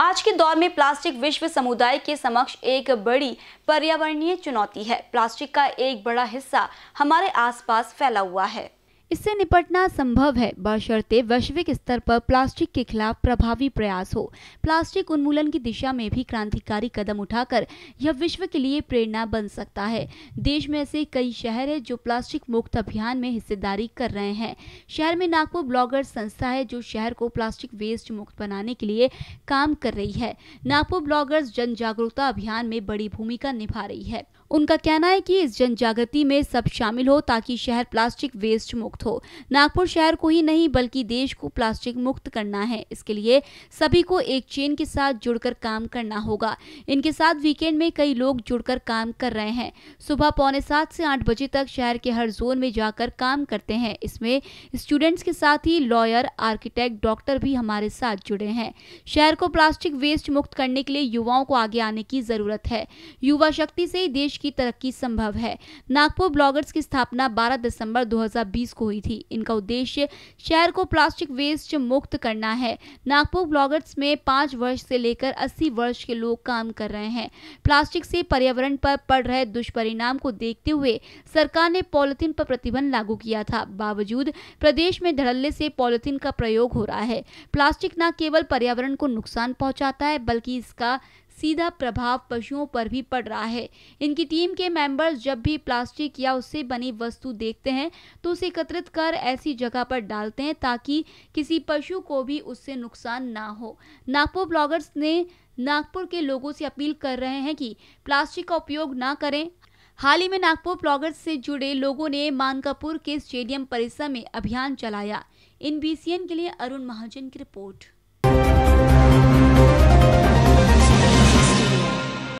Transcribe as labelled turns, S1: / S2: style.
S1: आज के दौर में प्लास्टिक विश्व समुदाय के समक्ष एक बड़ी पर्यावरणीय चुनौती है प्लास्टिक का एक बड़ा हिस्सा हमारे आसपास फैला हुआ है इससे निपटना संभव है बशर्ते वैश्विक स्तर पर प्लास्टिक के खिलाफ प्रभावी प्रयास हो प्लास्टिक उन्मूलन की दिशा में भी क्रांतिकारी कदम उठाकर यह विश्व के लिए प्रेरणा बन सकता है देश में ऐसे कई शहर है जो प्लास्टिक मुक्त अभियान में हिस्सेदारी कर रहे हैं शहर में नागपुर ब्लॉगर संस्था है जो शहर को प्लास्टिक वेस्ट मुक्त बनाने के लिए काम कर रही है नागपुर ब्लॉगर्स जन जागरूकता अभियान में बड़ी भूमिका निभा रही है उनका कहना है कि इस जन जागृति में सब शामिल हो ताकि शहर प्लास्टिक वेस्ट मुक्त हो नागपुर शहर को ही नहीं बल्कि देश को प्लास्टिक मुक्त करना है इसके लिए सभी को एक चेन के साथ जुड़कर काम करना होगा इनके साथ वीकेंड में कई लोग जुड़कर काम कर रहे हैं सुबह पौने सात से आठ बजे तक शहर के हर जोन में जाकर काम करते हैं इसमें स्टूडेंट्स के साथ ही लॉयर आर्किटेक्ट डॉक्टर भी हमारे साथ जुड़े हैं शहर को प्लास्टिक वेस्ट मुक्त करने के लिए युवाओं को आगे आने की जरूरत है युवा शक्ति से ही देश की तरक्की संभव है नागपुर ब्लॉगर्स की स्थापना 12 दिसंबर 2020 को हुई थी इनका उद्देश्य शहर को प्लास्टिक वेस्ट मुक्त करना है नागपुर ब्लॉगर्स में पांच वर्ष से लेकर अस्सी वर्ष के लोग काम कर रहे हैं प्लास्टिक से पर्यावरण पर पड़ रहे दुष्परिणाम को देखते हुए सरकार ने पॉलिथीन पर प्रतिबंध लागू किया था बावजूद प्रदेश में धड़ल्ले से पॉलिथीन का प्रयोग हो रहा है प्लास्टिक न केवल पर्यावरण को नुकसान पहुंचाता है बल्कि इसका सीधा प्रभाव पशुओं पर भी पड़ रहा है इनकी टीम के मेंबर्स जब भी प्लास्टिक या उससे बनी वस्तु देखते हैं तो उसे एकत्रित कर ऐसी जगह पर डालते हैं ताकि किसी पशु को भी उससे नुकसान ना हो नागपुर ब्लॉगर्स ने नागपुर के लोगों से अपील कर रहे हैं कि प्लास्टिक का उपयोग ना करें हाल ही में नागपुर ब्लॉगर्स से जुड़े लोगों ने मानकापुर के स्टेडियम परिसर में अभियान चलाया इन बी के लिए अरुण महाजन की रिपोर्ट